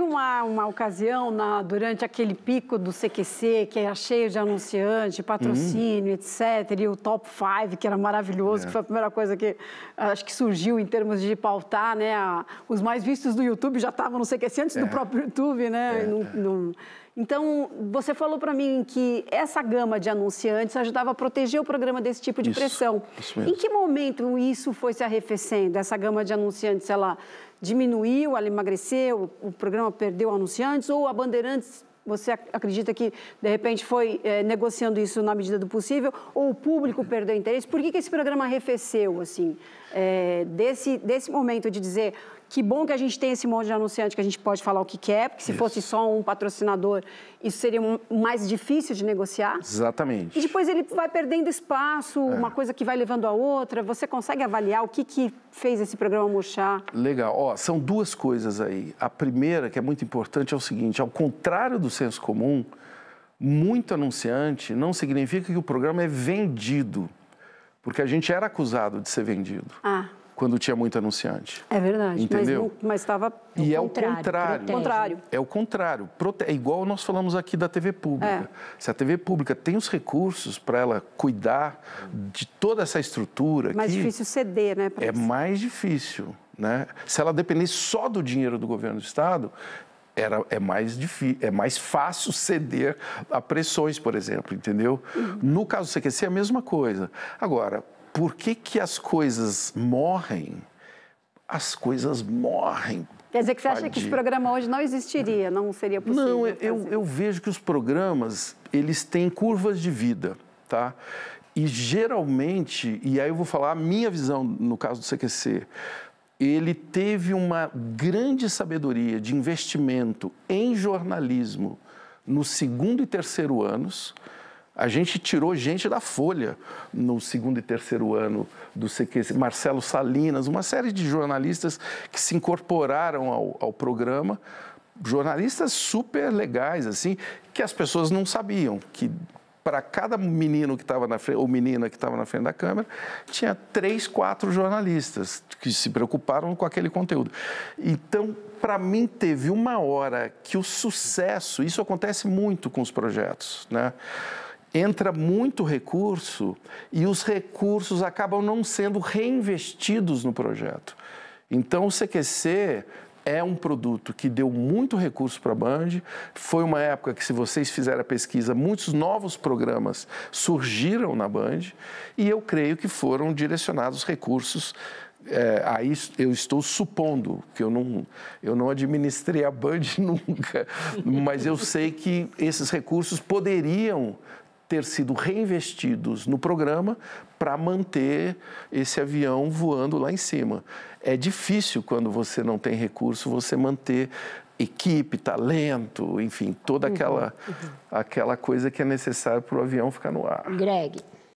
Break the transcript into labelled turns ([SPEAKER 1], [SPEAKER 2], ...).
[SPEAKER 1] teve uma, uma ocasião na, durante aquele pico do CQC, que era cheio de anunciante, patrocínio, hum. etc., e o top 5, que era maravilhoso, é. que foi a primeira coisa que acho que surgiu em termos de pautar, né? A, os mais vistos do YouTube já estavam no CQC antes é. do próprio YouTube, né? É. não, é. Então, você falou para mim que essa gama de anunciantes ajudava a proteger o programa desse tipo de isso, pressão. Isso mesmo. Em que momento isso foi se arrefecendo? Essa gama de anunciantes, ela diminuiu, ela emagreceu, o programa perdeu anunciantes ou a Bandeirantes você acredita que, de repente, foi é, negociando isso na medida do possível ou o público perdeu interesse? Por que, que esse programa arrefeceu, assim, é, desse, desse momento de dizer que bom que a gente tem esse monte de anunciante que a gente pode falar o que quer, porque se isso. fosse só um patrocinador, isso seria um, mais difícil de negociar.
[SPEAKER 2] Exatamente.
[SPEAKER 1] E depois ele vai perdendo espaço, é. uma coisa que vai levando a outra. Você consegue avaliar o que, que fez esse programa murchar?
[SPEAKER 2] Legal. Ó, são duas coisas aí. A primeira, que é muito importante, é o seguinte: ao contrário do senso comum, muito anunciante não significa que o programa é vendido. Porque a gente era acusado de ser vendido. Ah quando tinha muito anunciante. É
[SPEAKER 1] verdade. Entendeu? Mas estava. E é o contrário. contrário.
[SPEAKER 2] É o contrário. É igual nós falamos aqui da TV pública. É. Se a TV pública tem os recursos para ela cuidar de toda essa estrutura. Mais difícil ceder, né? É isso. mais difícil. Né? Se ela dependesse só do dinheiro do governo do Estado, era, é, mais difícil, é mais fácil ceder a pressões, por exemplo, entendeu? Uhum. No caso do CQC, é a mesma coisa. Agora, por que, que as coisas morrem? As coisas morrem.
[SPEAKER 1] Quer dizer que você acha que esse programa hoje não existiria, não seria possível? Não, eu,
[SPEAKER 2] eu vejo que os programas, eles têm curvas de vida, tá? E geralmente, e aí eu vou falar a minha visão no caso do CQC, ele teve uma grande sabedoria de investimento em jornalismo no segundo e terceiro anos, a gente tirou gente da Folha no segundo e terceiro ano do CQC. Marcelo Salinas, uma série de jornalistas que se incorporaram ao, ao programa. Jornalistas super legais, assim, que as pessoas não sabiam, que para cada menino que estava na frente, ou menina que estava na frente da câmera, tinha três, quatro jornalistas que se preocuparam com aquele conteúdo. Então, para mim, teve uma hora que o sucesso, isso acontece muito com os projetos, né? entra muito recurso e os recursos acabam não sendo reinvestidos no projeto. Então, o CQC é um produto que deu muito recurso para a Band. Foi uma época que, se vocês fizerem a pesquisa, muitos novos programas surgiram na Band e eu creio que foram direcionados recursos. É, aí eu estou supondo que eu não, eu não administrei a Band nunca, mas eu sei que esses recursos poderiam ter sido reinvestidos no programa para manter esse avião voando lá em cima. É difícil quando você não tem recurso você manter equipe, talento, enfim, toda uhum, aquela uhum. aquela coisa que é necessária para o avião ficar no ar.
[SPEAKER 1] Greg,